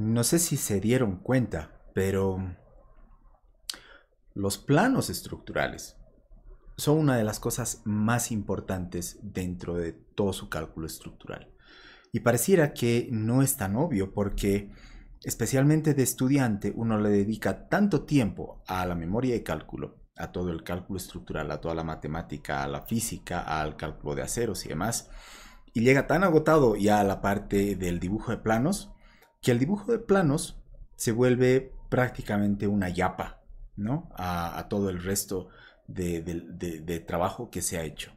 No sé si se dieron cuenta, pero los planos estructurales son una de las cosas más importantes dentro de todo su cálculo estructural. Y pareciera que no es tan obvio porque especialmente de estudiante uno le dedica tanto tiempo a la memoria de cálculo, a todo el cálculo estructural, a toda la matemática, a la física, al cálculo de aceros y demás, y llega tan agotado ya a la parte del dibujo de planos que el dibujo de planos se vuelve prácticamente una yapa, ¿no? A, todo el resto de, trabajo que se ha hecho.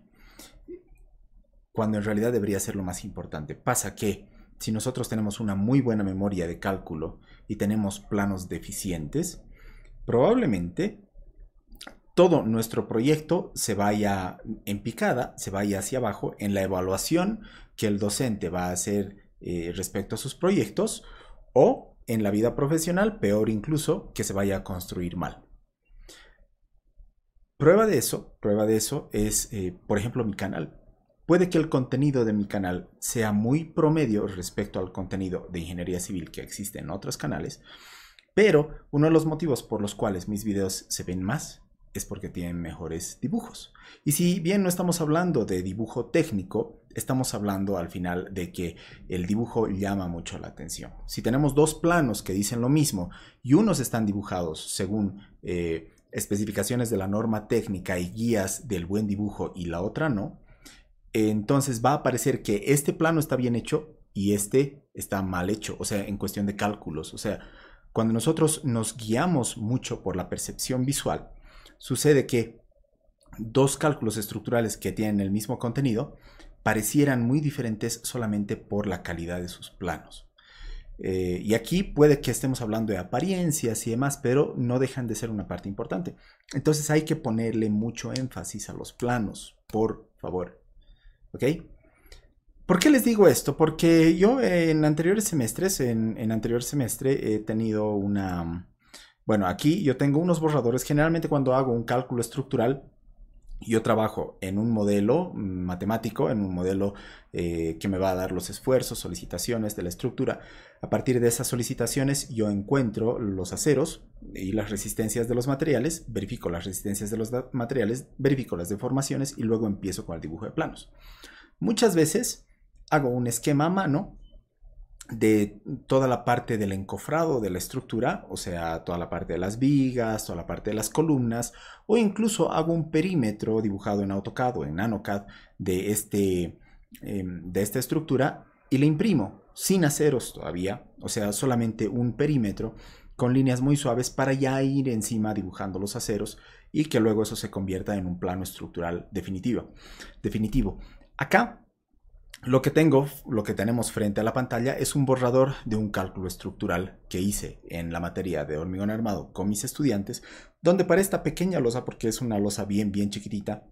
Cuando en realidad debería ser lo más importante. Pasa que si nosotros tenemos una muy buena memoria de cálculo y tenemos planos deficientes, probablemente todo nuestro proyecto se vaya en picada, se vaya hacia abajo en la evaluación que el docente va a hacer eh, respecto a sus proyectos o en la vida profesional, peor incluso, que se vaya a construir mal. Prueba de eso, prueba de eso es, eh, por ejemplo, mi canal. Puede que el contenido de mi canal sea muy promedio respecto al contenido de ingeniería civil que existe en otros canales, pero uno de los motivos por los cuales mis videos se ven más es porque tienen mejores dibujos. Y si bien no estamos hablando de dibujo técnico, estamos hablando al final de que el dibujo llama mucho la atención. Si tenemos dos planos que dicen lo mismo y unos están dibujados según eh, especificaciones de la norma técnica y guías del buen dibujo y la otra no, entonces va a parecer que este plano está bien hecho y este está mal hecho, o sea, en cuestión de cálculos. O sea, cuando nosotros nos guiamos mucho por la percepción visual, sucede que dos cálculos estructurales que tienen el mismo contenido parecieran muy diferentes solamente por la calidad de sus planos. Eh, y aquí puede que estemos hablando de apariencias y demás, pero no dejan de ser una parte importante. Entonces hay que ponerle mucho énfasis a los planos, por favor. ¿Ok? ¿Por qué les digo esto? Porque yo eh, en anteriores semestres, en, en anterior semestre he tenido una... Bueno, aquí yo tengo unos borradores. Generalmente cuando hago un cálculo estructural, yo trabajo en un modelo matemático, en un modelo eh, que me va a dar los esfuerzos, solicitaciones de la estructura. A partir de esas solicitaciones yo encuentro los aceros y las resistencias de los materiales, verifico las resistencias de los materiales, verifico las deformaciones y luego empiezo con el dibujo de planos. Muchas veces hago un esquema a mano de toda la parte del encofrado de la estructura, o sea, toda la parte de las vigas, toda la parte de las columnas, o incluso hago un perímetro dibujado en AutoCAD o en NanoCAD de, este, em, de esta estructura y le imprimo sin aceros todavía, o sea, solamente un perímetro con líneas muy suaves para ya ir encima dibujando los aceros y que luego eso se convierta en un plano estructural definitivo. definitivo. Acá lo que tengo, lo que tenemos frente a la pantalla es un borrador de un cálculo estructural que hice en la materia de hormigón armado con mis estudiantes, donde para esta pequeña losa, porque es una losa bien, bien chiquitita,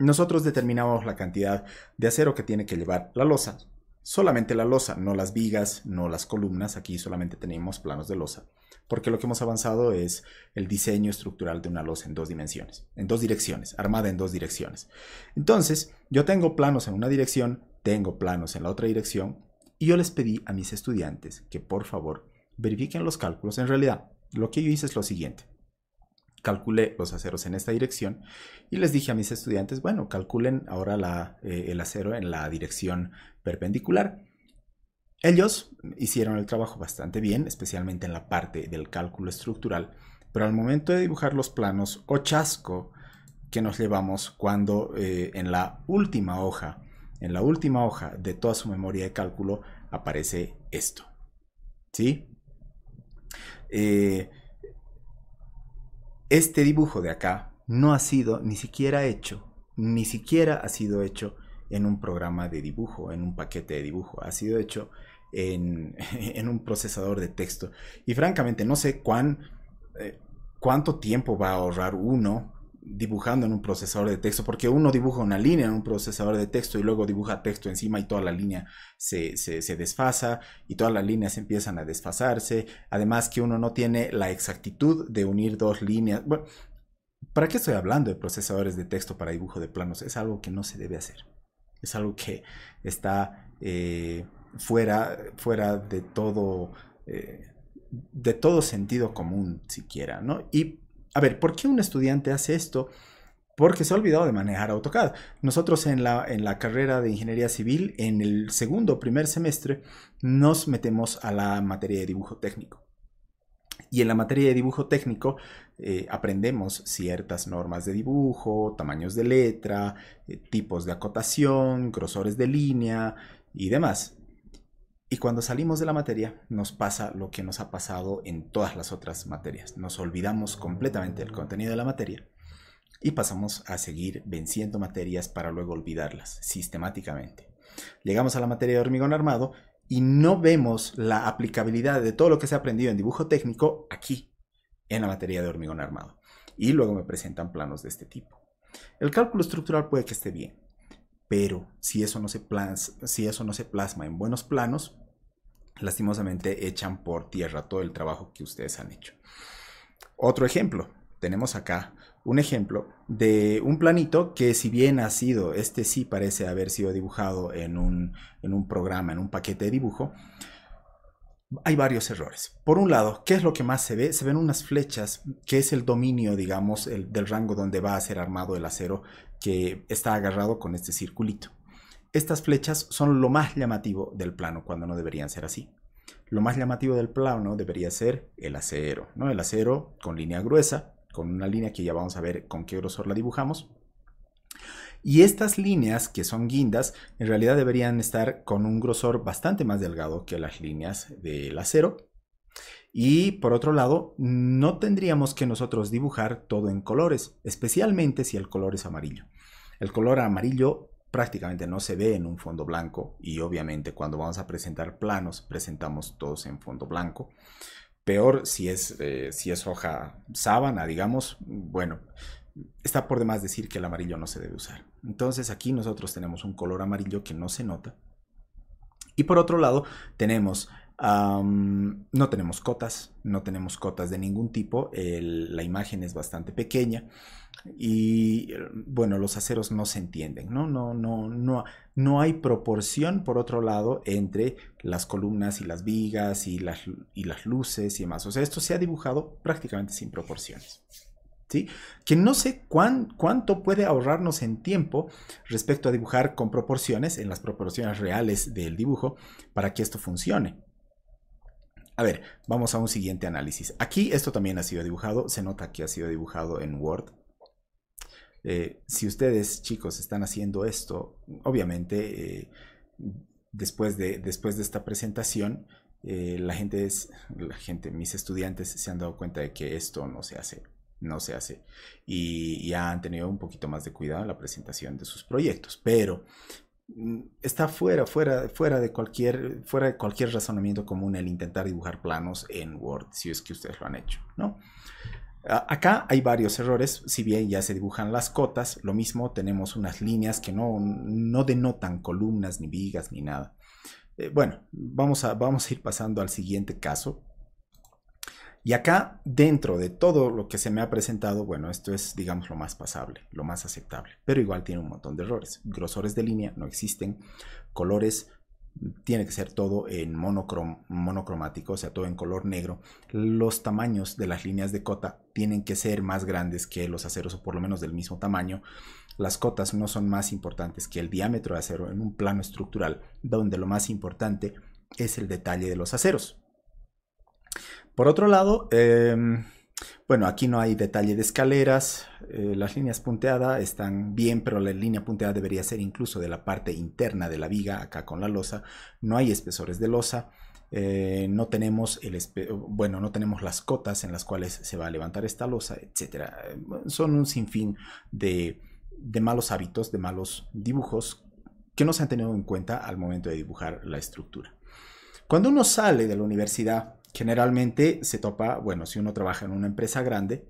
nosotros determinamos la cantidad de acero que tiene que llevar la losa solamente la losa, no las vigas, no las columnas, aquí solamente tenemos planos de losa, porque lo que hemos avanzado es el diseño estructural de una losa en dos dimensiones, en dos direcciones, armada en dos direcciones. Entonces, yo tengo planos en una dirección, tengo planos en la otra dirección, y yo les pedí a mis estudiantes que por favor verifiquen los cálculos. En realidad, lo que yo hice es lo siguiente calculé los aceros en esta dirección y les dije a mis estudiantes, bueno, calculen ahora eh, el acero en la dirección perpendicular. Ellos hicieron el trabajo bastante bien, especialmente en la parte del cálculo estructural, pero al momento de dibujar los planos o chasco que nos llevamos cuando eh, en la última hoja, en la última hoja de toda su memoria de cálculo aparece esto. ¿Sí? Eh, este dibujo de acá no ha sido ni siquiera hecho, ni siquiera ha sido hecho en un programa de dibujo, en un paquete de dibujo, ha sido hecho en, un procesador de texto. Y francamente no sé cuán, eh, cuánto tiempo va a ahorrar uno dibujando en un procesador de texto, porque uno dibuja una línea en un procesador de texto y luego dibuja texto encima y toda la línea se, desfasa y todas las líneas empiezan a desfasarse, además que uno no tiene la exactitud de unir dos líneas. Bueno, ¿para qué estoy hablando de procesadores de texto para dibujo de planos? Es algo que no se debe hacer, es algo que está eh, fuera, fuera de todo... Eh, de todo sentido común siquiera, ¿no? Y a ver, ¿por qué un estudiante hace esto? Porque se ha olvidado de manejar AutoCAD. Nosotros en la, carrera de ingeniería civil, en el segundo o primer semestre, nos metemos a la materia de dibujo técnico. Y en la materia de dibujo técnico eh, aprendemos ciertas normas de dibujo, tamaños de letra, eh, tipos de acotación, grosores de línea y demás. Y cuando salimos de la materia nos pasa lo que nos ha pasado en todas las otras materias. Nos olvidamos completamente del contenido de la materia y pasamos a seguir venciendo materias para luego olvidarlas sistemáticamente. Llegamos a la materia de hormigón armado y no vemos la aplicabilidad de todo lo que se ha aprendido en dibujo técnico aquí, en la materia de hormigón armado. Y luego me presentan planos de este tipo. El cálculo estructural puede que esté bien, pero si eso no se, plasma, si eso no se plasma en buenos planos, lastimosamente echan por tierra todo el trabajo que ustedes han hecho. Otro ejemplo, tenemos acá un ejemplo de un planito que si bien ha sido, este sí parece haber sido dibujado en un, programa, en un paquete de dibujo, hay varios errores. Por un lado, ¿qué es lo que más se ve? Se ven unas flechas, que es el dominio, digamos, el, del rango donde va a ser armado el acero que está agarrado con este circulito. Estas flechas son lo más llamativo del plano cuando no deberían ser así. Lo más llamativo del plano debería ser el acero, ¿no? El acero con línea gruesa, con una línea que ya vamos a ver con qué grosor la dibujamos. Y estas líneas que son guindas en realidad deberían estar con un grosor bastante más delgado que las líneas del acero. Y por otro lado, no tendríamos que nosotros dibujar todo en colores, especialmente si el color es amarillo. El color amarillo prácticamente no se ve en un fondo blanco y obviamente cuando vamos a presentar planos presentamos todos en fondo blanco. Peor si es, eh, si es hoja sábana, digamos, bueno, está por demás decir que el amarillo no se debe usar. Entonces aquí nosotros tenemos un color amarillo que no se nota. Y por otro lado tenemos no tenemos cotas, no tenemos cotas de ningún tipo, la imagen es bastante pequeña y bueno, los aceros no se entienden, ¿no? No, no, no, no hay proporción, por otro lado, entre las columnas y las vigas y las, y las luces y demás. O sea, esto se ha dibujado prácticamente sin proporciones. ¿Sí? Que no sé cuánto puede ahorrarnos en tiempo respecto a dibujar con proporciones, en las proporciones reales del dibujo, para que esto funcione. A ver, vamos a un siguiente análisis. Aquí esto también ha sido dibujado, se nota que ha sido dibujado en Word. Eh, si ustedes, chicos, están haciendo esto, obviamente, eh, después, de, después de esta presentación, eh, la gente es, la gente, mis estudiantes se han dado cuenta de que esto no se hace, no se hace. Y ya han tenido un poquito más de cuidado en la presentación de sus proyectos. Pero Mm, está fuera, fuera, fuera, de cualquier, fuera de cualquier razonamiento común el intentar dibujar planos en Word, si es que ustedes lo han hecho, ¿no? Acá hay varios errores, si bien ya se dibujan las cotas, lo mismo tenemos unas líneas que no, no denotan columnas, ni vigas, ni nada. Eh, bueno, vamos a, vamos a ir pasando al siguiente caso, y acá, dentro de todo lo que se me ha presentado, bueno, esto es, digamos, lo más pasable, lo más aceptable, pero igual tiene un montón de errores. Grosores de línea no existen, colores tiene que ser todo en monocromático, o sea, todo en color negro. Los tamaños de las líneas de cota tienen que ser más grandes que los aceros o por lo menos del mismo tamaño. Las cotas no son más importantes que el diámetro de acero en un plano estructural, donde lo más importante es el detalle de los aceros. Por otro lado, em, bueno, aquí no hay detalle de escaleras, eh, las líneas punteadas están bien, pero la línea punteada debería ser incluso de la parte interna de la viga, acá con la losa, no hay espesores de losa. Eh, no tenemos bueno no tenemos las cotas en las cuales se va a levantar esta losa etc. son un sinfín de malos hábitos de malos dibujos que no se han tenido en cuenta al momento de dibujar la estructura cuando uno sale de la universidad generalmente se topa, bueno, si uno trabaja en una empresa grande,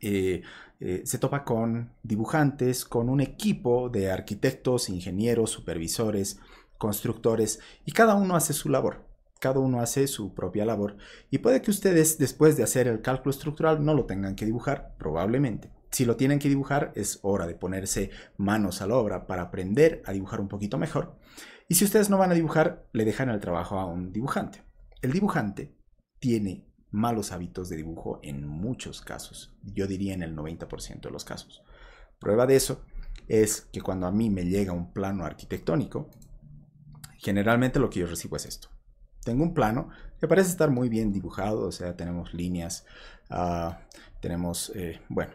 eh, eh, se topa con dibujantes, con un equipo de arquitectos, ingenieros, supervisores, constructores, y cada uno hace su labor, cada uno hace su propia labor, y puede que ustedes después de hacer el cálculo estructural no lo tengan que dibujar, probablemente. Si lo tienen que dibujar, es hora de ponerse manos a la obra para aprender a dibujar un poquito mejor. Y si ustedes no van a dibujar, le dejan el trabajo a un dibujante. El dibujante tiene malos hábitos de dibujo en muchos casos, yo diría en el 90% de los casos. Prueba de eso es que cuando a mí me llega un plano arquitectónico, generalmente lo que yo recibo es esto. Tengo un plano que parece estar muy bien dibujado, o sea, tenemos líneas, ah, tenemos, eh, bueno,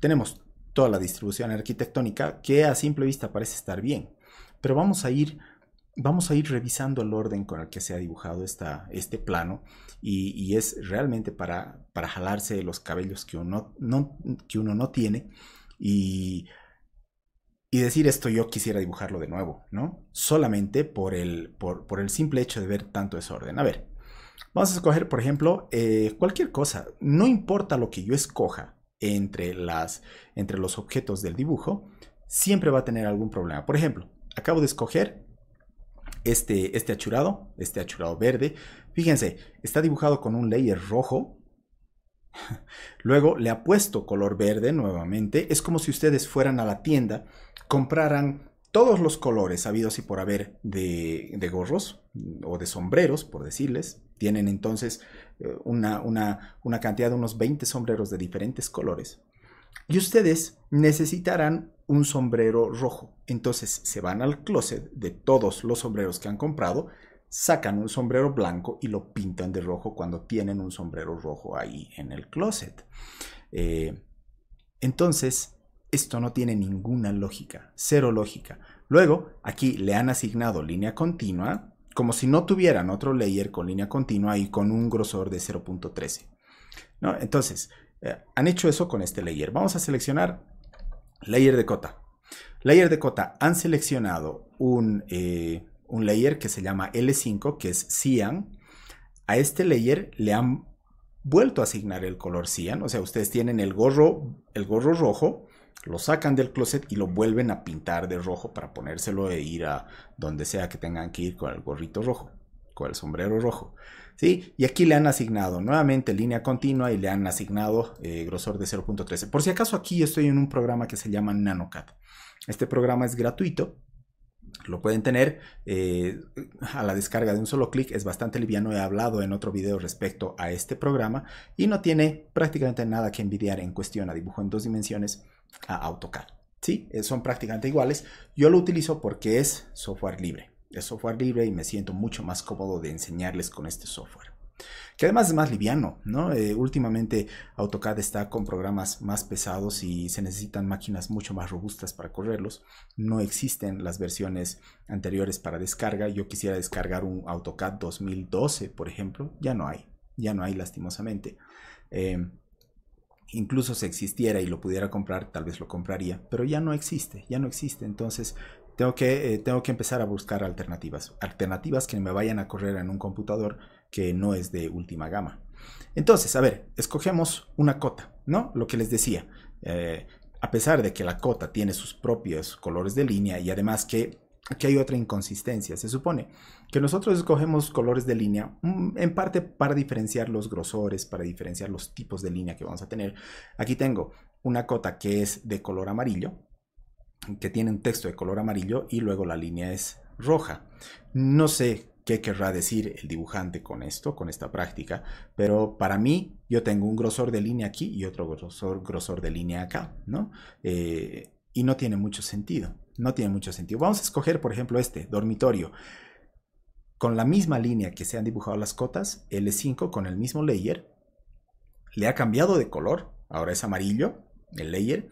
tenemos toda la distribución arquitectónica que a simple vista parece estar bien, pero vamos a ir vamos a ir revisando el orden con el que se ha dibujado este plano y, es realmente para, para, jalarse los cabellos que uno no, que uno no tiene y, decir esto yo quisiera dibujarlo de nuevo, ¿no? Solamente por el, por, el simple hecho de ver tanto desorden. A ver, vamos a escoger, por ejemplo, eh, cualquier cosa, no importa lo que yo escoja entre, las, entre los objetos del dibujo, siempre va a tener algún problema. Por ejemplo, acabo de escoger este, este, achurado, este achurado verde. Fíjense, está dibujado con un layer rojo. Luego le ha puesto color verde nuevamente. Es como si ustedes fueran a la tienda, compraran todos los colores habidos y por haber de, gorros o de sombreros, por decirles. Tienen entonces eh, una, una cantidad de unos 20 sombreros de diferentes colores y ustedes necesitarán un sombrero rojo. Entonces se van al closet de todos los sombreros que han comprado, sacan un sombrero blanco y lo pintan de rojo cuando tienen un sombrero rojo ahí en el closet. Eh, entonces, esto no tiene ninguna lógica, cero lógica. Luego, aquí le han asignado línea continua, como si no tuvieran otro layer con línea continua y con un grosor de 0.13. ¿no? Entonces, eh, han hecho eso con este layer. Vamos a seleccionar layer de cota. Layer de cota han seleccionado un, eh, layer que se llama L5, que es cyan. A este layer le han vuelto a asignar el color cyan. O sea, ustedes tienen el gorro, el gorro rojo, lo sacan del closet y lo vuelven a pintar de rojo para ponérselo e ir a donde sea que tengan que ir con el gorrito rojo, con el sombrero rojo. Y aquí le han asignado nuevamente línea continua y le han asignado eh, grosor de 0.13. Por si acaso aquí estoy en un programa que se llama NanoCAD. Este programa es gratuito, lo pueden tener eh, a la descarga de un solo clic, es bastante liviano, he hablado en otro video respecto a este programa y no tiene prácticamente nada que envidiar en cuestión a dibujo en dos dimensiones a AutoCAD. Sí, eh, son prácticamente iguales, yo lo utilizo porque es software libre es software libre y me siento mucho más cómodo de enseñarles con este software. Que además es más liviano, ¿no? Eh, últimamente AutoCAD está con programas más pesados y se necesitan máquinas mucho más robustas para correrlos. No existen las versiones anteriores para descarga. Yo quisiera descargar un AutoCAD 2012, por ejemplo. Ya no hay, ya no hay lastimosamente. Em, incluso si existiera y lo pudiera comprar, tal vez lo compraría, pero ya no existe, ya no existe. Entonces tengo que, eh, tengo que empezar a buscar alternativas, alternativas que me vayan a correr en un computador que no es de última gama. Entonces, a ver, escogemos una cota, ¿no? Lo que les decía. Eh, a pesar de que la cota tiene sus propios colores de línea y además que aquí hay otra inconsistencia. Se supone que nosotros escogemos colores de línea mm, en parte para diferenciar los grosores, para diferenciar los tipos de línea que vamos a tener. Aquí tengo una cota que es de color amarillo, que tienen texto de color amarillo y luego la línea es roja. No sé qué querrá decir el dibujante con esto, con esta práctica, pero para mí yo tengo un grosor de línea aquí y otro grosor, grosor de línea acá, ¿no? Eh, y no tiene mucho sentido, no tiene mucho sentido. Vamos a escoger, por ejemplo, este, dormitorio. Con la misma línea que se han dibujado las cotas, L5 con el mismo layer, le ha cambiado de color, ahora es amarillo el layer,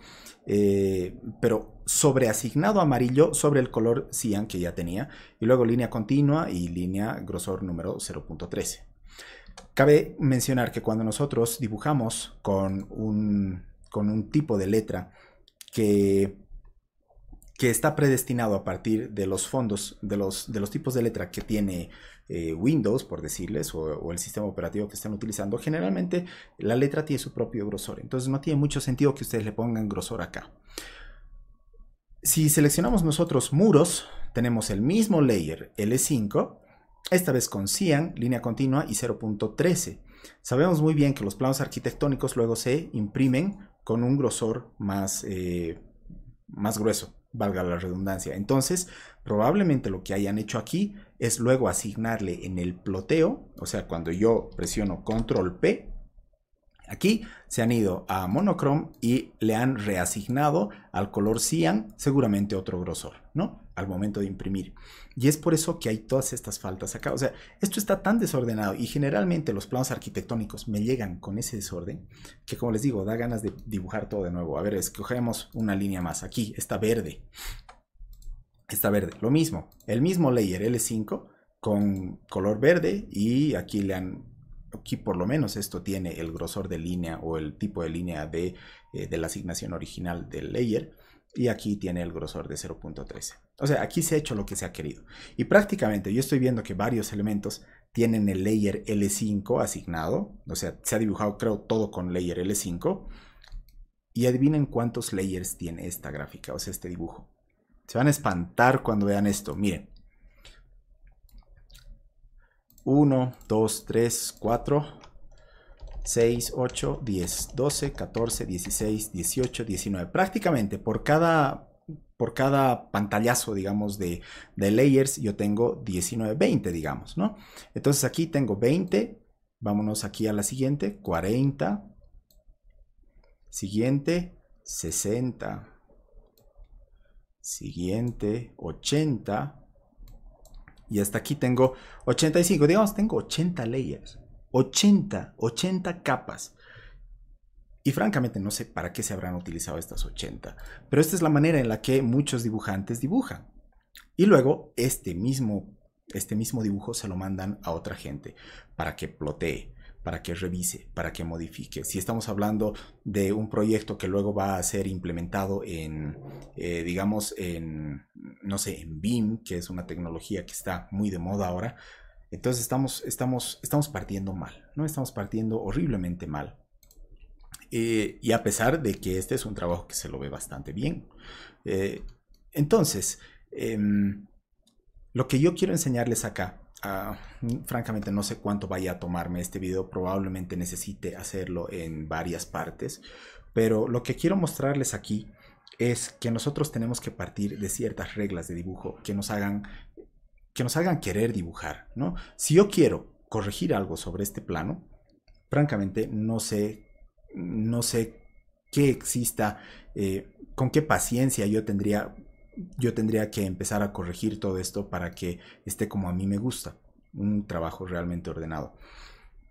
eh, pero asignado amarillo sobre el color cian que ya tenía, y luego línea continua y línea grosor número 0.13. Cabe mencionar que cuando nosotros dibujamos con un, con un tipo de letra que, que, está predestinado a partir de los fondos, de los, de los tipos de letra que tiene eh, Windows, por decirles, o, o, el sistema operativo que están utilizando, generalmente la letra tiene su propio grosor. Entonces no tiene mucho sentido que ustedes le pongan grosor acá. Si seleccionamos nosotros muros, tenemos el mismo layer L5, esta vez con Cyan, línea continua y 0.13. Sabemos muy bien que los planos arquitectónicos luego se imprimen con un grosor más, eh, más grueso, valga la redundancia. Entonces, probablemente lo que hayan hecho aquí es luego asignarle en el ploteo, o sea, cuando yo presiono control P, Aquí se han ido a monochrome y le han reasignado al color cian seguramente otro grosor, ¿no? Al momento de imprimir. Y es por eso que hay todas estas faltas acá. O sea, esto está tan desordenado y generalmente los planos arquitectónicos me llegan con ese desorden que como les digo, da ganas de dibujar todo de nuevo. A ver, escogemos una línea más. Aquí está verde. Está verde. Lo mismo. El mismo layer L5 con color verde y aquí le han aquí por lo menos esto tiene el grosor de línea o el tipo de línea de, eh, la asignación original del layer y aquí tiene el grosor de 0.13. O sea, aquí se ha hecho lo que se ha querido. Y prácticamente yo estoy viendo que varios elementos tienen el layer L5 asignado. O sea, se ha dibujado creo todo con layer L5. Y adivinen cuántos layers tiene esta gráfica, o sea, este dibujo. Se van a espantar cuando vean esto. Miren, 1, 2, 3, 4, 6, 8, 10, 12, 14, 16, 18, 19. Prácticamente por cada, por cada pantallazo, digamos, de, de layers, yo tengo 19, 20, digamos, ¿no? Entonces aquí tengo 20, vámonos aquí a la siguiente, 40, siguiente, 60, siguiente, 80, y hasta aquí tengo 85, digamos, tengo 80 layers, 80, 80 capas. Y francamente no sé para qué se habrán utilizado estas 80, pero esta es la manera en la que muchos dibujantes dibujan. Y luego este mismo, este mismo dibujo se lo mandan a otra gente para que plotee, para que revise, para que modifique. Si estamos hablando de un proyecto que luego va a ser implementado en, eh, digamos, en, no sé, en BIM, que es una tecnología que está muy de moda ahora. Entonces estamos, estamos, estamos partiendo mal, ¿no? Estamos partiendo horriblemente mal. Eh, y a pesar de que este es un trabajo que se lo ve bastante bien. Eh, entonces, em, lo que yo quiero enseñarles acá, francamente no sé cuánto vaya a tomarme este video, probablemente necesite hacerlo en varias partes, pero lo que quiero mostrarles aquí es que nosotros tenemos que partir de ciertas reglas de dibujo que nos hagan que nos hagan querer dibujar, ¿no? Si yo quiero corregir algo sobre este plano, francamente no sé no sé qué exista, eh, con qué paciencia yo tendría yo tendría que empezar a corregir todo esto para que esté como a mí me gusta, un trabajo realmente ordenado.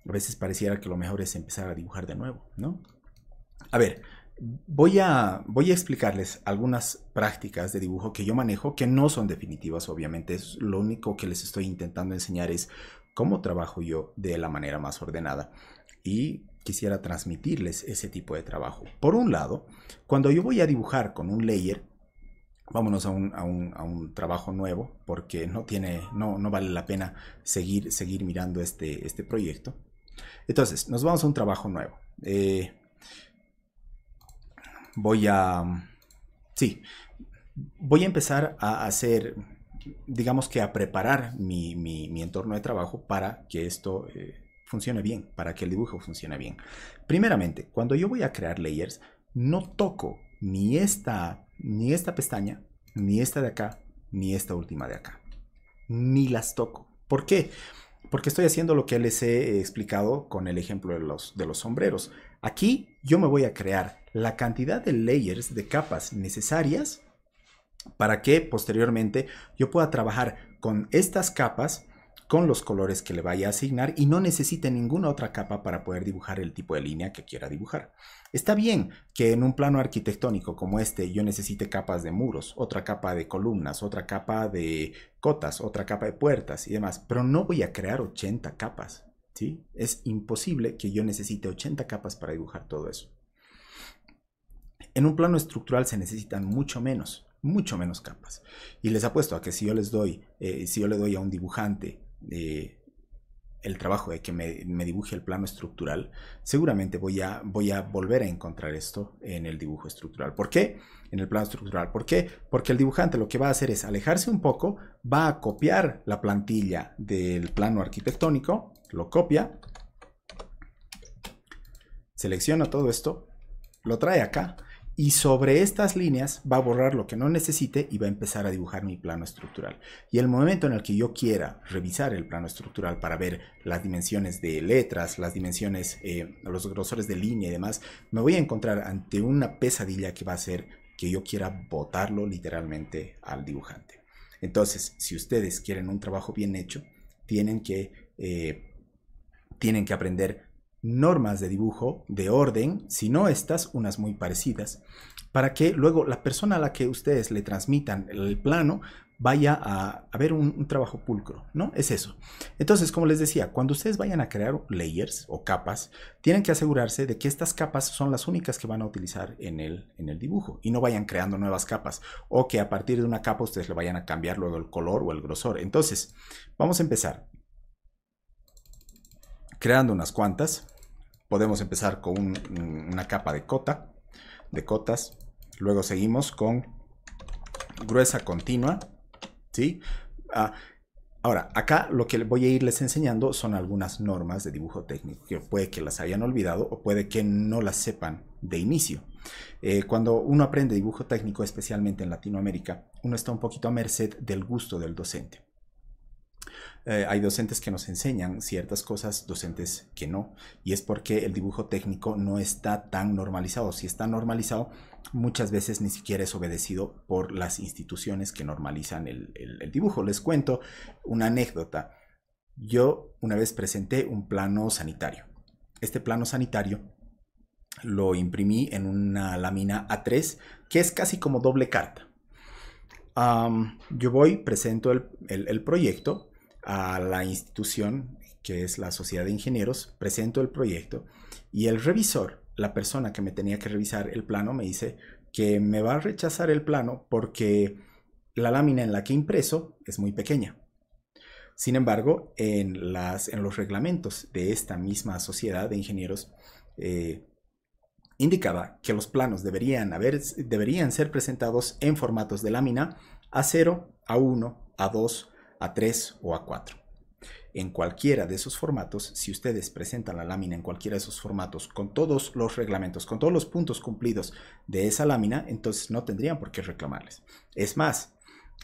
A veces pareciera que lo mejor es empezar a dibujar de nuevo, ¿no? A ver, Voy a, voy a explicarles algunas prácticas de dibujo que yo manejo que no son definitivas, obviamente. Es lo único que les estoy intentando enseñar es cómo trabajo yo de la manera más ordenada. Y quisiera transmitirles ese tipo de trabajo. Por un lado, cuando yo voy a dibujar con un layer, vámonos a un, trabajo nuevo, porque no, tiene, no, no vale la pena seguir, seguir mirando este, este proyecto. Entonces, nos vamos a un trabajo nuevo. Eh, voy a... Sí, voy a empezar a hacer, digamos que a preparar mi, entorno de trabajo para que esto eh, funcione bien, para que el dibujo funcione bien. Primeramente, cuando yo voy a crear layers, no toco ni esta, ni esta pestaña, ni esta de acá, ni esta última de acá. Ni las toco. ¿Por qué? Porque estoy haciendo lo que les he explicado con el ejemplo de los, de los sombreros. Aquí yo me voy a crear la cantidad de layers, de capas necesarias para que posteriormente yo pueda trabajar con estas capas con los colores que le vaya a asignar y no necesite ninguna otra capa para poder dibujar el tipo de línea que quiera dibujar. Está bien que en un plano arquitectónico como este yo necesite capas de muros, otra capa de columnas, otra capa de cotas, otra capa de puertas y demás, pero no voy a crear 80 capas. Es imposible que yo necesite 80 capas para dibujar todo eso. En un plano estructural se necesitan mucho menos, mucho menos capas. Y les apuesto a que si yo les doy, eh, si yo le doy a un dibujante eh, el trabajo de que me, dibuje el plano estructural, seguramente voy a, voy a volver a encontrar esto en el dibujo estructural. ¿Por qué? En el plano estructural. ¿Por qué? Porque el dibujante lo que va a hacer es alejarse un poco, va a copiar la plantilla del plano arquitectónico lo copia, selecciona todo esto, lo trae acá y sobre estas líneas va a borrar lo que no necesite y va a empezar a dibujar mi plano estructural. Y el momento en el que yo quiera revisar el plano estructural para ver las dimensiones de letras, las dimensiones, eh, los grosores de línea y demás, me voy a encontrar ante una pesadilla que va a ser que yo quiera botarlo literalmente al dibujante. Entonces, si ustedes quieren un trabajo bien hecho, tienen que eh, tienen que aprender normas de dibujo, de orden, si no estas, unas muy parecidas, para que luego la persona a la que ustedes le transmitan el plano vaya a, a ver un, trabajo pulcro, ¿no? Es eso. Entonces, como les decía, cuando ustedes vayan a crear layers o capas, tienen que asegurarse de que estas capas son las únicas que van a utilizar en el, en el dibujo y no vayan creando nuevas capas o que a partir de una capa ustedes le vayan a cambiar luego el color o el grosor. Entonces, vamos a empezar creando unas cuantas. Podemos empezar con una capa de cota, de cotas. Luego seguimos con gruesa continua, ¿sí? Ah, ahora, acá lo que voy a irles enseñando son algunas normas de dibujo técnico que puede que las hayan olvidado o puede que no las sepan de inicio. Eh, cuando uno aprende dibujo técnico, especialmente en Latinoamérica, uno está un poquito a merced del gusto del docente. Eh, hay docentes que nos enseñan ciertas cosas, docentes que no. Y es porque el dibujo técnico no está tan normalizado. Si está normalizado, muchas veces ni siquiera es obedecido por las instituciones que normalizan el, dibujo. Les cuento una anécdota. Yo una vez presenté un plano sanitario. Este plano sanitario lo imprimí en una lámina A3 que es casi como doble carta. yo voy, presento el proyecto a la institución, que es la Sociedad de Ingenieros, presento el proyecto y el revisor, la persona que me tenía que revisar el plano, me dice que me va a rechazar el plano porque la lámina en la que impreso es muy pequeña. Sin embargo, en, las, en los reglamentos de esta misma sociedad de ingenieros eh, indicaba que los planos deberían, haber, deberían ser presentados en formatos de lámina A0, A1, A2, a 3 o a 4. En cualquiera de esos formatos, si ustedes presentan la lámina en cualquiera de esos formatos con todos los reglamentos, con todos los puntos cumplidos de esa lámina, entonces no tendrían por qué reclamarles. Es más,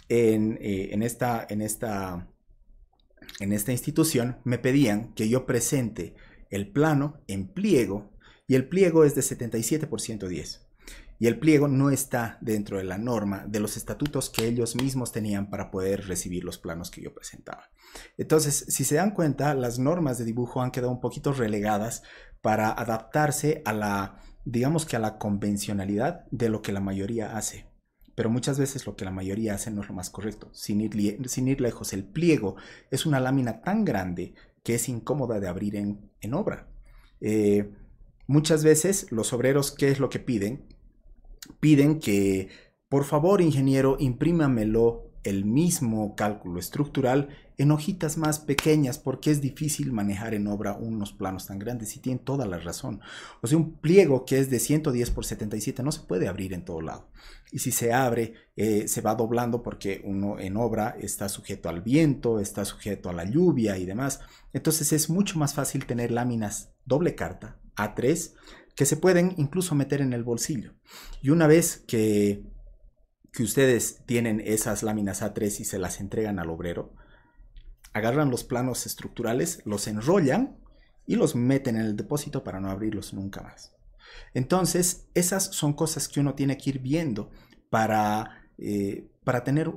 en, eh, esta, esta institución me pedían que yo presente el plano en pliego y el pliego es de 77% 10 y el pliego no está dentro de la norma, de los estatutos que ellos mismos tenían para poder recibir los planos que yo presentaba. Entonces, si se dan cuenta, las normas de dibujo han quedado un poquito relegadas para adaptarse a la, digamos que a la convencionalidad de lo que la mayoría hace. Pero muchas veces lo que la mayoría hace no es lo más correcto. Sin ir, sin ir lejos, el pliego es una lámina tan grande que es incómoda de abrir en, obra. Eh, muchas veces los obreros, ¿qué es lo que piden? piden que, por favor, ingeniero, imprímamelo el mismo cálculo estructural en hojitas más pequeñas porque es difícil manejar en obra unos planos tan grandes y tienen toda la razón. O sea, un pliego que es de 110 por 77 no se puede abrir en todo lado. Y si se abre, eh, se va doblando porque uno en obra está sujeto al viento, está sujeto a la lluvia y demás. Entonces es mucho más fácil tener láminas doble carta, A3, que se pueden incluso meter en el bolsillo. Y una vez que, que ustedes tienen esas láminas A3 y se las entregan al obrero, agarran los planos estructurales, los enrollan y los meten en el depósito para no abrirlos nunca más. Entonces, esas son cosas que uno tiene que ir viendo para, eh, para tener,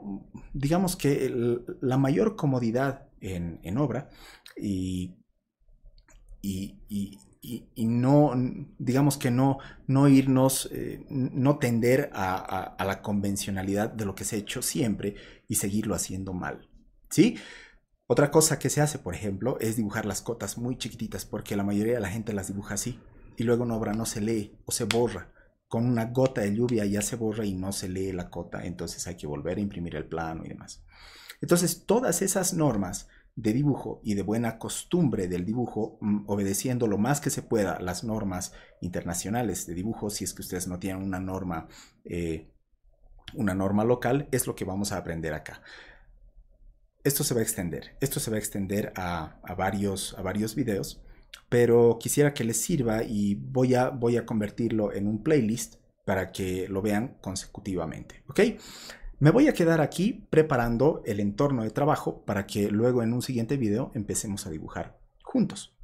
digamos que, la mayor comodidad en, en obra y, y, y, no, digamos que no, no irnos, eh, no tender a, a, la convencionalidad de lo que se ha hecho siempre y seguirlo haciendo mal. ¿Sí? Otra cosa que se hace, por ejemplo, es dibujar las cotas muy chiquititas porque la mayoría de la gente las dibuja así y luego una obra no se lee o se borra. Con una gota de lluvia ya se borra y no se lee la cota, entonces hay que volver a imprimir el plano y demás. Entonces, todas esas normas de dibujo y de buena costumbre del dibujo, mm, obedeciendo lo más que se pueda las normas internacionales de dibujo, si es que ustedes no tienen una norma, eh, una norma local, es lo que vamos a aprender acá. Esto se va a extender, esto se va a extender a, varios, a varios videos, pero quisiera que les sirva y voy a, voy a convertirlo en un playlist para que lo vean consecutivamente. Me voy a quedar aquí preparando el entorno de trabajo para que luego en un siguiente video empecemos a dibujar juntos.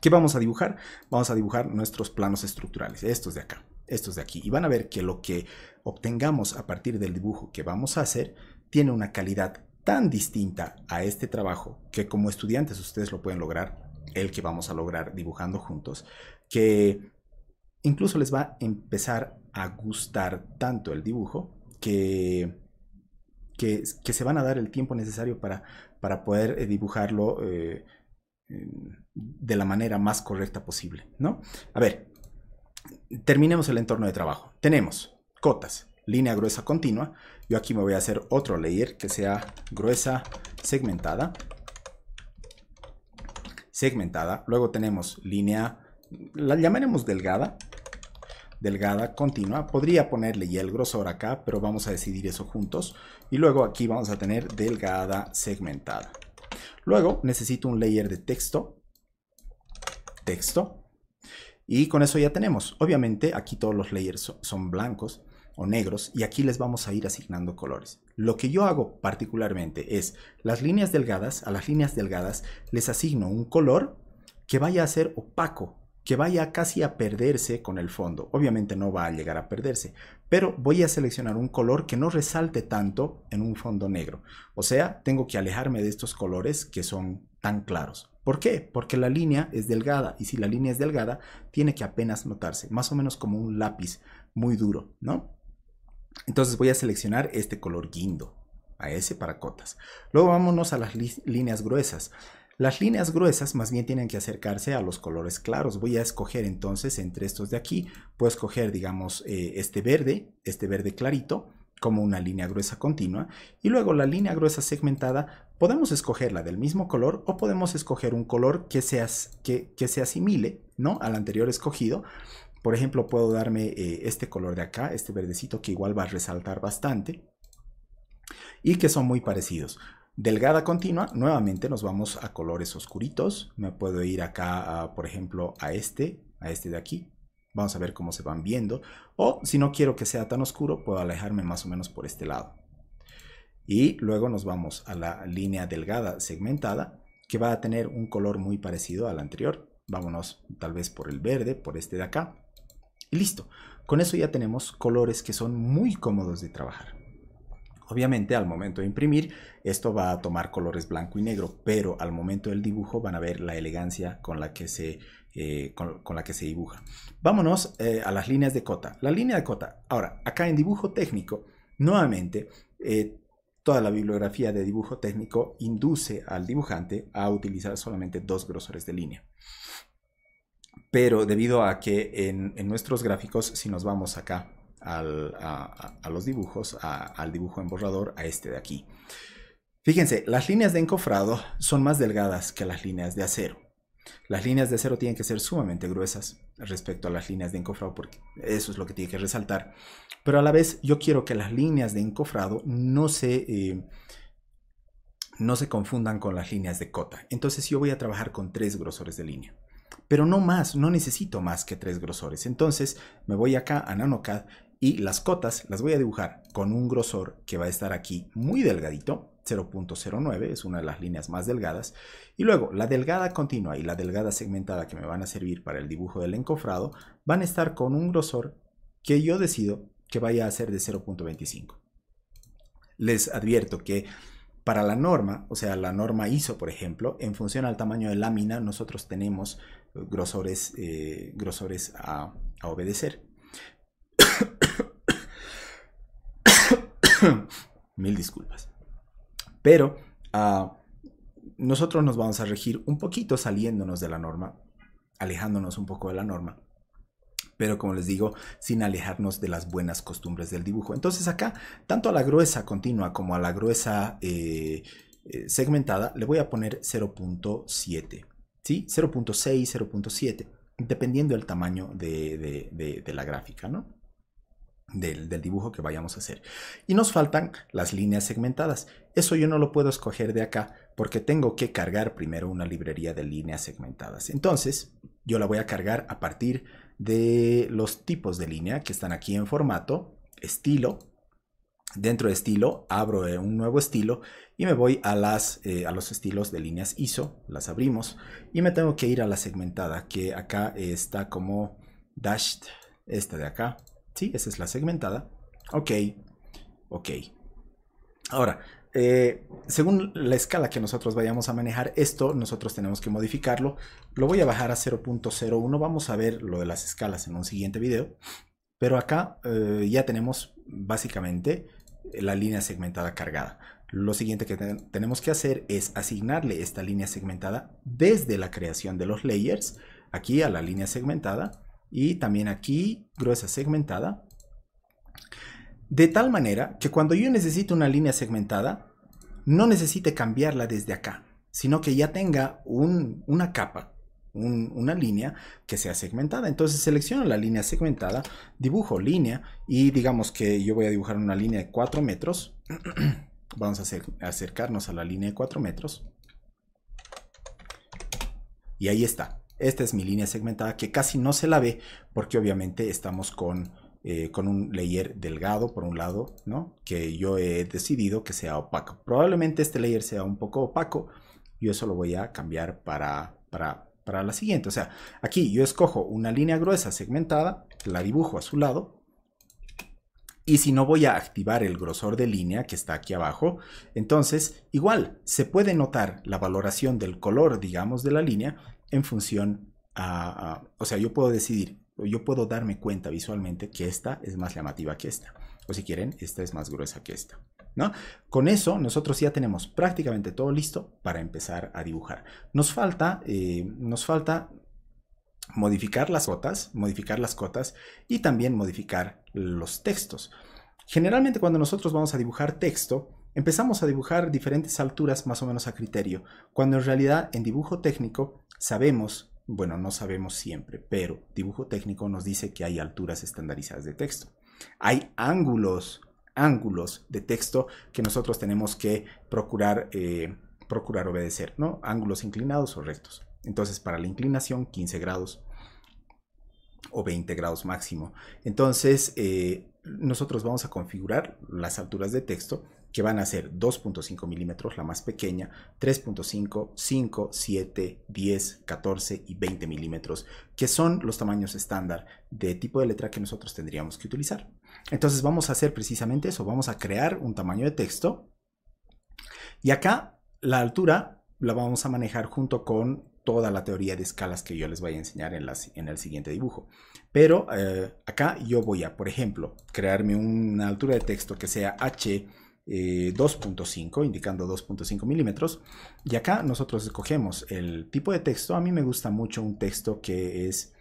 ¿Qué vamos a dibujar? Vamos a dibujar nuestros planos estructurales, estos de acá, estos de aquí. Y van a ver que lo que obtengamos a partir del dibujo que vamos a hacer tiene una calidad tan distinta a este trabajo que como estudiantes ustedes lo pueden lograr, el que vamos a lograr dibujando juntos, que incluso les va a empezar a gustar tanto el dibujo que, que, se van a dar el tiempo necesario para, para poder eh, dibujarlo eh, de la manera más correcta posible, ¿no? A ver, terminemos el entorno de trabajo. Tenemos cotas, línea gruesa continua. Yo aquí me voy a hacer otro layer que sea gruesa segmentada. Segmentada. Luego tenemos línea, la llamaremos delgada, delgada continua. Podría ponerle y el grosor acá, pero vamos a decidir eso juntos. Y luego aquí vamos a tener delgada segmentada. Luego necesito un layer de texto. Texto. Y con eso ya tenemos. Obviamente aquí todos los layers son blancos o negros y aquí les vamos a ir asignando colores. Lo que yo hago particularmente es las líneas delgadas, a las líneas delgadas les asigno un color que vaya a ser opaco que vaya casi a perderse con el fondo. Obviamente no va a llegar a perderse, pero voy a seleccionar un color que no resalte tanto en un fondo negro. O sea, tengo que alejarme de estos colores que son tan claros. ¿Por qué? Porque la línea es delgada y si la línea es delgada tiene que apenas notarse, más o menos como un lápiz muy duro, ¿no? Entonces voy a seleccionar este color guindo, a ese para cotas. Luego vámonos a las líneas gruesas. Las líneas gruesas más bien tienen que acercarse a los colores claros. Voy a escoger entonces entre estos de aquí. Puedo escoger, digamos, eh, este verde, este verde clarito, como una línea gruesa continua. Y luego la línea gruesa segmentada, podemos escogerla del mismo color o podemos escoger un color que, que, se asimile ¿no? al anterior escogido. Por ejemplo, puedo darme eh, este color de acá, este verdecito que igual va a resaltar bastante y que son muy parecidos. Delgada continua, nuevamente nos vamos a colores oscuritos. Me puedo ir acá, por ejemplo, a este, a este de aquí. Vamos a ver cómo se van viendo. O si no quiero que sea tan oscuro, puedo alejarme más o menos por este lado. Y luego nos vamos a la línea delgada segmentada, que va a tener un color muy parecido al anterior. Vámonos tal vez por el verde, por este de acá. Y listo. Con eso ya tenemos colores que son muy cómodos de trabajar. Obviamente al momento de imprimir esto va a tomar colores blanco y negro, pero al momento del dibujo van a ver la elegancia con la que se, eh, con, la que se dibuja. Vámonos eh, a las líneas de cota. La línea de cota. Ahora, acá en dibujo técnico, nuevamente, eh, toda la bibliografía de dibujo técnico induce al dibujante a utilizar solamente dos grosores de línea pero debido a que en, en, nuestros gráficos, si nos vamos acá a, los dibujos, al dibujo en borrador, a este de aquí. Fíjense, las líneas de encofrado son más delgadas que las líneas de acero. Las líneas de acero tienen que ser sumamente gruesas respecto a las líneas de encofrado, porque eso es lo que tiene que resaltar. Pero a la vez yo quiero que las líneas de encofrado no se, eh, no se confundan con las líneas de cota. Entonces yo voy a trabajar con tres grosores de línea pero no más, no necesito más que tres grosores. Entonces me voy acá a NanoCAD y las cotas las voy a dibujar con un grosor que va a estar aquí muy delgadito, 0.09 es una de las líneas más delgadas, y luego la delgada continua y la delgada segmentada que me van a servir para el dibujo del encofrado van a estar con un grosor que yo decido que vaya a ser de 0.25. Les advierto que para la norma, o sea, la norma ISO, por ejemplo, en función al tamaño de lámina, nosotros tenemos grosores, eh, grosores a obedecer. Mil disculpas. Pero ah, nosotros nos vamos a regir un poquito saliéndonos de la norma, alejándonos un poco de la norma, pero como les digo, sin alejarnos de las buenas costumbres del dibujo. Entonces acá, tanto a la gruesa continua como a la gruesa eh, eh, segmentada, le voy a poner 0.7, ¿sí? 0.6, 0.7, dependiendo del tamaño de la gráfica, ¿no? del, dibujo que vayamos a hacer. Y nos faltan las líneas segmentadas. Eso yo no lo puedo escoger de acá porque tengo que cargar primero una librería de líneas segmentadas. Entonces, yo la voy a cargar a partir de los tipos de línea que están aquí en formato, estilo. Dentro de estilo, abro eh, un nuevo estilo y me voy a, las, eh, a los estilos de líneas ISO, las abrimos y me tengo que ir a la segmentada que acá está como dashed, esta de acá, Sí, esa es la segmentada. Ok, ok. Ahora, eh, según la escala que nosotros vayamos a manejar esto, nosotros tenemos que modificarlo. Lo voy a bajar a 0.01. Vamos a ver lo de las escalas en un siguiente video. Pero acá eh, ya tenemos básicamente la línea segmentada cargada. Lo siguiente que tenemos que hacer es asignarle esta línea segmentada desde la creación de los layers, aquí a la línea segmentada, y también aquí gruesa segmentada. De tal manera que cuando yo necesito una línea segmentada, no necesite cambiarla desde acá, sino que ya tenga una capa, una línea que sea segmentada. Entonces selecciono la línea segmentada, dibujo línea y digamos que yo voy a dibujar una línea de 4 metros. Vamos a acercarnos a la línea de 4 metros. Y ahí está. Esta es mi línea segmentada que casi no se la ve porque obviamente estamos con, eh, con un layer delgado por un lado, ¿no? Que yo he decidido que sea opaco. Probablemente este layer sea un poco opaco. Yo eso lo voy a cambiar para, para, para la siguiente. O sea, aquí yo escojo una línea gruesa segmentada, la dibujo a su lado. Y si no voy a activar el grosor de línea que está aquí abajo, entonces igual se puede notar la valoración del color, digamos, de la línea en función a, o sea, yo puedo decidir, yo puedo darme cuenta visualmente que esta es más llamativa que esta. O si quieren, esta es más gruesa que esta. ¿No? Con eso nosotros ya tenemos prácticamente todo listo para empezar a dibujar. Nos falta, eh, nos falta modificar las cotas, modificar las cotas y también modificar los textos. Generalmente cuando nosotros vamos a dibujar texto, empezamos a dibujar diferentes alturas más o menos a criterio, cuando en realidad en dibujo técnico Sabemos, bueno, no sabemos siempre, pero dibujo técnico nos dice que hay alturas estandarizadas de texto. Hay ángulos, ángulos de texto que nosotros tenemos que procurar, eh, procurar obedecer, ¿no? Ángulos inclinados o rectos. Entonces, para la inclinación, 15 grados o 20 grados máximo. Entonces, eh, nosotros vamos a configurar las alturas de texto que van a ser 2.5 milímetros, la más pequeña, 3.5, 5, 7, 10, 14 y 20 milímetros, que son los tamaños estándar de tipo de letra que nosotros tendríamos que utilizar. Entonces vamos a hacer precisamente eso, vamos a crear un tamaño de texto y acá la altura la vamos a manejar junto con toda la teoría de escalas que yo les voy a enseñar en, las, en el siguiente dibujo. Pero eh, acá yo voy a, por ejemplo, crearme una altura de texto que sea h 2.5, eh, indicando 2.5 milímetros. Y acá nosotros escogemos el tipo de texto. A mí me gusta mucho un texto que es...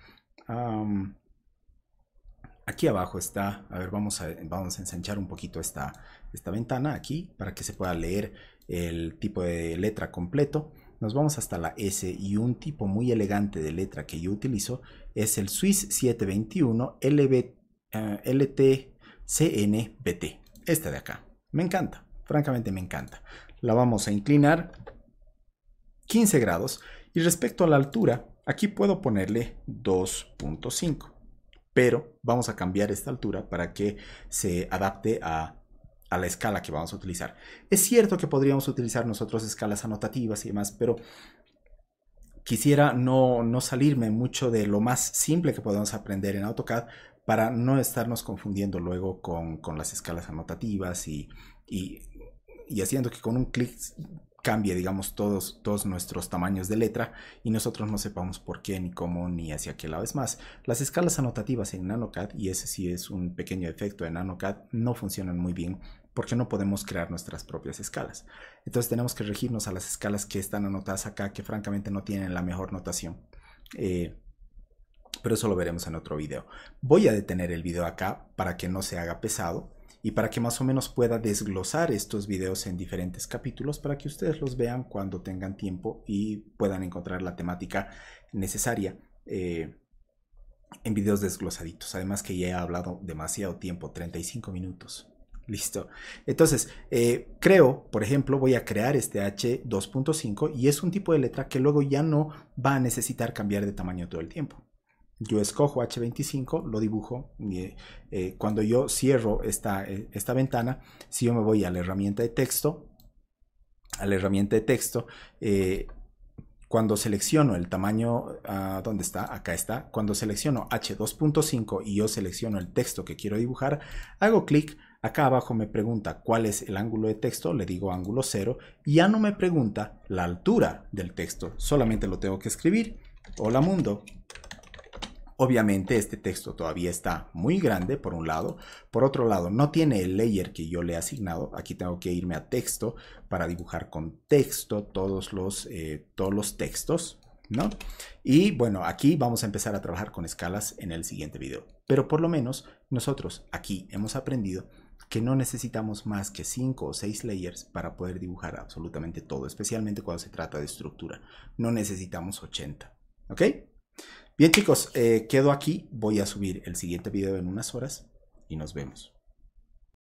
aquí abajo está, a ver, vamos a, vamos a ensanchar un poquito esta, esta ventana aquí para que se pueda leer el tipo de letra completo. Nos vamos hasta la S y un tipo muy elegante de letra que yo utilizo es el Swiss 721 LTCNBT, eh, este de acá. Me encanta, francamente me encanta. La vamos a inclinar 15 grados y respecto a la altura, aquí puedo ponerle 2.5, pero vamos a cambiar esta altura para que se adapte a la escala que vamos a utilizar. Es cierto que podríamos utilizar nosotros escalas anotativas y demás, pero quisiera no, no salirme mucho de lo más simple que podemos aprender en AutoCAD para no estarnos confundiendo luego con, las escalas anotativas y, haciendo que con un clic cambie, digamos, todos, todos nuestros tamaños de letra y nosotros no sepamos por qué, ni cómo, ni hacia qué lado. Es más, las escalas anotativas en NanoCAD, y ese sí es un pequeño efecto de NanoCAD, no funcionan muy bien porque no podemos crear nuestras propias escalas. Entonces tenemos que regirnos a las escalas que están anotadas acá, que francamente no tienen la mejor notación. Eh, pero eso lo veremos en otro video. Voy a detener el video acá para que no se haga pesado y para que más o menos pueda desglosar estos videos en diferentes capítulos para que ustedes los vean cuando tengan tiempo y puedan encontrar la temática necesaria. Eh, en videos desglosaditos. Además que ya he hablado demasiado tiempo, 35 minutos. Listo. Entonces, eh, creo, por ejemplo, voy a crear este H2.5 y es un tipo de letra que luego ya no va a necesitar cambiar de tamaño todo el tiempo yo escojo H25, lo dibujo. Eh, cuando yo cierro esta, eh, esta ventana, si yo me voy a la herramienta de texto, a la herramienta de texto, eh, cuando selecciono el tamaño, ah, ¿dónde está? Acá está. Cuando selecciono H2.5 y yo selecciono el texto que quiero dibujar, hago clic. Acá abajo me pregunta cuál es el ángulo de texto, le digo ángulo 0, y ya no me pregunta la altura del texto, solamente lo tengo que escribir. Hola mundo, Obviamente este texto todavía está muy grande por un lado, por otro lado no tiene el layer que yo le he asignado, aquí tengo que irme a texto para dibujar con texto todos los, eh, todos los textos, ¿no? Y bueno, aquí vamos a empezar a trabajar con escalas en el siguiente video, pero por lo menos nosotros aquí hemos aprendido que no necesitamos más que 5 o 6 layers para poder dibujar absolutamente todo, especialmente cuando se trata de estructura. No necesitamos 80, ¿ok? Bien chicos, eh, quedo aquí, voy a subir el siguiente video en unas horas y nos vemos.